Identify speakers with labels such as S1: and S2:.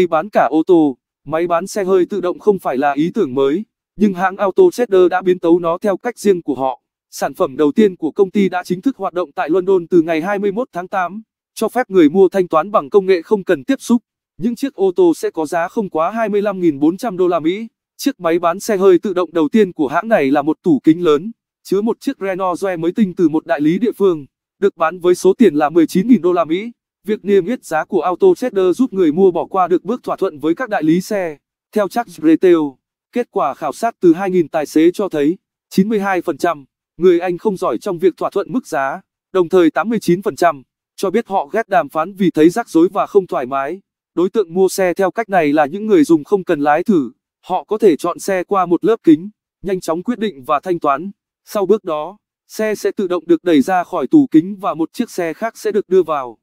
S1: Tây bán cả ô tô, máy bán xe hơi tự động không phải là ý tưởng mới, nhưng hãng Auto Trader đã biến tấu nó theo cách riêng của họ. Sản phẩm đầu tiên của công ty đã chính thức hoạt động tại London từ ngày 21 tháng 8, cho phép người mua thanh toán bằng công nghệ không cần tiếp xúc. Những chiếc ô tô sẽ có giá không quá 25.400 đô la Mỹ. Chiếc máy bán xe hơi tự động đầu tiên của hãng này là một tủ kính lớn, chứa một chiếc Renault Zoe mới tinh từ một đại lý địa phương, được bán với số tiền là 19.000 đô la Mỹ. Việc niêm yết giá của Auto Trader giúp người mua bỏ qua được bước thỏa thuận với các đại lý xe. Theo Charles Retail, kết quả khảo sát từ 2.000 tài xế cho thấy 92% người Anh không giỏi trong việc thỏa thuận mức giá, đồng thời 89% cho biết họ ghét đàm phán vì thấy rắc rối và không thoải mái. Đối tượng mua xe theo cách này là những người dùng không cần lái thử, họ có thể chọn xe qua một lớp kính, nhanh chóng quyết định và thanh toán. Sau bước đó, xe sẽ tự động được đẩy ra khỏi tủ kính và một chiếc xe khác sẽ được đưa vào.